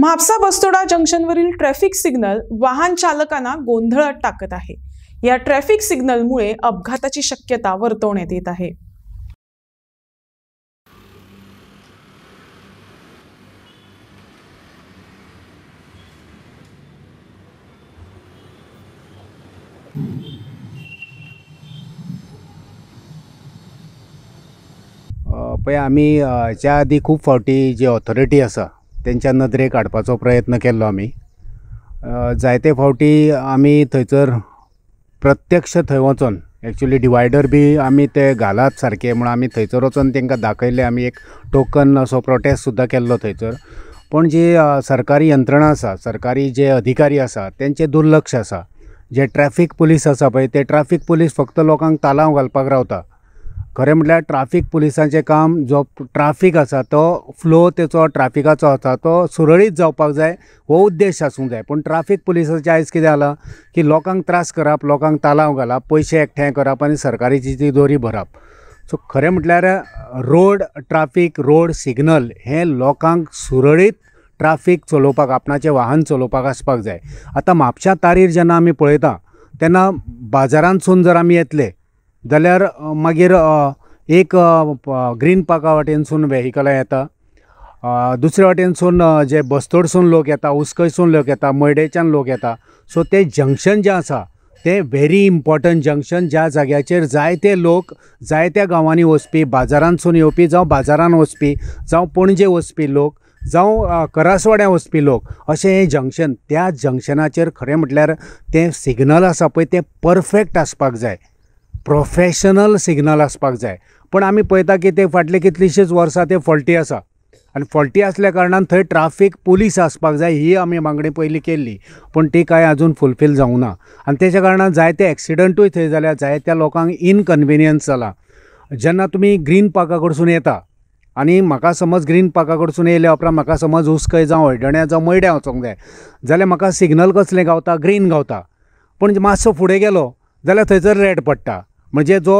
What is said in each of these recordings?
म्हापसा बस्तोडा जंक्शनवरील traffic signal वाहन चालकांना गोंधळात टाकत आहे या ट्रॅफिक सिग्नलमुळे अपघाताची शक्यता वर्तवण्यात येत आहे पय आम्ही याच्या आधी खूप फावटी जी ऑथॉरिटी असा तेंच्या नदरेक हाडपाचो प्रयत्न केल्लो आमी जायते फावटी आमी थंयसर प्रत्यक्ष थंय वचोन एक्च्युली डिवायडर बी आमी ते घालात सारके म्हूण आमी थंयसर वचोन तांकां दाखयले आमी एक टोकन असो प्रोटेस्ट सुद्दां केल्लो थंयसर पण जी सरकारी यंत्रणा आसा सरकारी जे अधिकारी आसा तेंचे दुर्लक्ष आसा जे ट्रॅफीक पुलीस आसा पळय ते ट्रॅफीक पुलीस फक्त लोकांक तालांव घालपाक रावता खरें म्हटल्यार ट्राफीक पुलिसांचें काम जो ट्राफीक आसा तो फ्लो तेचो ट्राफिकाचो आसा तो सुरळीत जावपाक जाय हो उद्देश आसूंक जाय पूण ट्राफीक पुलिसाचें आयज कितें जालां की लोकांक त्रास करप लोकांक तालांव घालप पयशे एकठांय करप आनी सरकारीची ती दोरी भरप सो खरें म्हटल्यार रोड ट्राफीक रोड सिग्नल हें लोकांक सुरळीत ट्राफीक चलोवपाक आपणाचें वाहन चलोवपाक आसपाक जाय आतां म्हापश्यां तारीर जेन्ना आमी पळयता तेन्ना बाजारांतसून जर आमी येतले जाल्यार मागीर एक ग्रीन पार्का वाटेनसून वेहिकलां येता दुसरे वाटेनसून जे बस्तोडसून लोक येता उसकयसून लोक येता मयडेच्यान लोक येता सो ते जंक्शन जे आसा ते व्हेरी इम्पॉर्टंट जंक्शन ज्या जाग्याचेर जायते लोक जायत्या गांवांनी वचपी बाजारांतसून येवपी जावं बाजारांत वचपी जावं पणजे वचपी लोक जावं करासवाड्यां वचपी लोक अशें हें जंक्शन त्या जंक्शनाचेर खरें म्हटल्यार तें सिग्नल आसा पळय तें परफेक्ट आसपाक जाय प्रोफेशनल सिग्नल आसपाक जाय पूण आमी पळयता की ते फाटले कितलींशींच वर्सां ते फॉल्टी आसा आनी फॉल्टी आसल्या कारणान थंय ट्राफीक पुलीस आसपाक जाय ही आमी मागणी पयलीं केल्ली पूण ती कांय आजून फुलफील जावंक ना आनी तेच्या कारणान जायते एक्सिडंटूय थंय जाल्या जायत्या लोकांक इनकन्विनियन्स जाला जेन्ना तुमी ग्रीन पार्का कडसून येता आनी म्हाका समज ग्रीन पार्का कडसून येयल्या उपरांत म्हाका समज हुस्कय जावं हळडण्या जावं मयड्या वचोंक जाय जाल्यार म्हाका सिग्नल कसलें गावता ग्रीन गावता पूण मातसो फुडें गेलो जाल्यार थंयसर रेड पडटा म्हणजे जो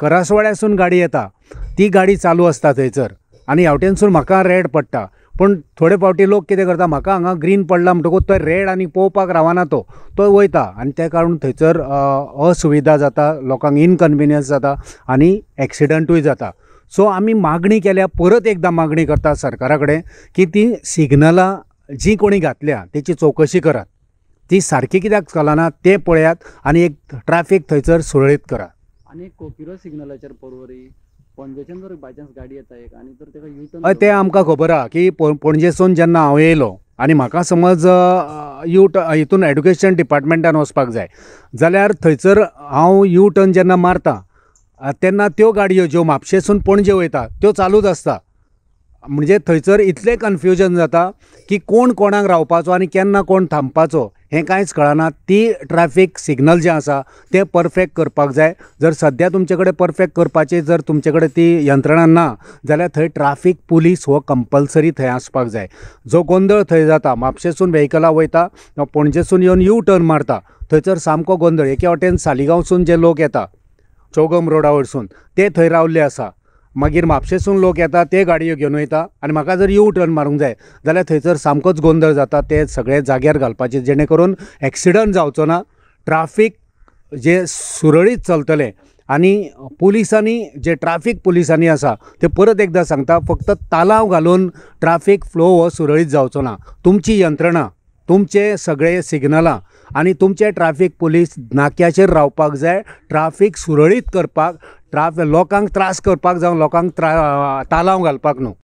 करासवाड्यासून गाडी येता ती गाडी चालू असता थंयसर आनी हेवटेनसून म्हाका रेड पडटा पूण थोडे फावटी लोक कितें करता म्हाका हांगा ग्रीन पडला म्हणटकूच तो रेड आनी पळोवपाक रावना तो तो वयता आनी त्या कारण थंयसर असुविधा जाता लोकांक इनकन्विनियन्स जाता आनी एक्सिडंटूय जाता सो आमी मागणी केल्या परत एकदां मागणी करता सरकारा कडेन की ती सिग्नलां जी कोणी घातल्या तेची चवकशी करात ती सारकी कित्याक चलना तें पळयात आनी एक ट्रॅफीक थंयसर सुरळीत करात आणि कोकिरो सिग्नलाचेर परवरी पणजेच्यान जर गाडी येता एक आणि तर तेका युटर्न हय तें आमकां खबर आहा की पणजेसून जेन्ना हांव येयलो आनी म्हाका समज यू ट हितून एडुकेशन डिपार्टमेंटान वचपाक जाय जाल्यार थंयसर हांव यू टर्न जेन्ना मारता तेन्ना त्यो गाडयो ज्यो म्हापशेसून पणजे वयता त्यो चालूच आसता म्हणजे थंयसर इतलें कन्फ्युजन जाता की कोण कोणाक रावपाचो आनी केन्ना कोण थांबपाचो हें कांयच कळना ती ट्रॅफीक सिग्नल जें आसा तें परफेक्ट करपाक जाय जर सद्या तुमचे कडेन परफेक्ट करपाची जर तुमचे कडेन ती यंत्रणा ना जाल्यार थंय ट्राफीक पुलीस हो कंपलसरी थंय आसपाक जाय जो गोंदळ थंय जाता म्हापशेसून वेहिकला वयता पणजेसून येवन यू टर्न मारता थंयसर सामको गोंदळ एके वाटेन सालिगांवसून जे लोक येता चौगम रोडा वयरसून ते थंय रावल्ले आसा मागीर म्हापशेसून लोक येता ते गाडयो घेवन वयता आनी म्हाका जर यू टर्न मारूंक जाय जाल्यार थंयसर सामकोच गोंदळ जाता ते सगळे जाग्यार घालपाचे जेणे करून एक्सिडंट जावचो ना ट्राफीक जे सुरळीत चलतले आनी पुलिसांनी जे ट्राफीक पुलिसांनी आसा ते परत एकदां सांगता फक्त तालांव घालून ट्राफीक फ्लो हो सुरळीत जावचो ना तुमची यंत्रणा तुमचे सगळे सिग्नलां आणि तुमचे ट्राफीक पुलीस नाक्याचेर रावपाक जाय ट्राफीक सुरळीत करपाक ट्राफ लोकांक त्रास करपाक जावं लोकांक त्रा तालांव घालपाक न्हू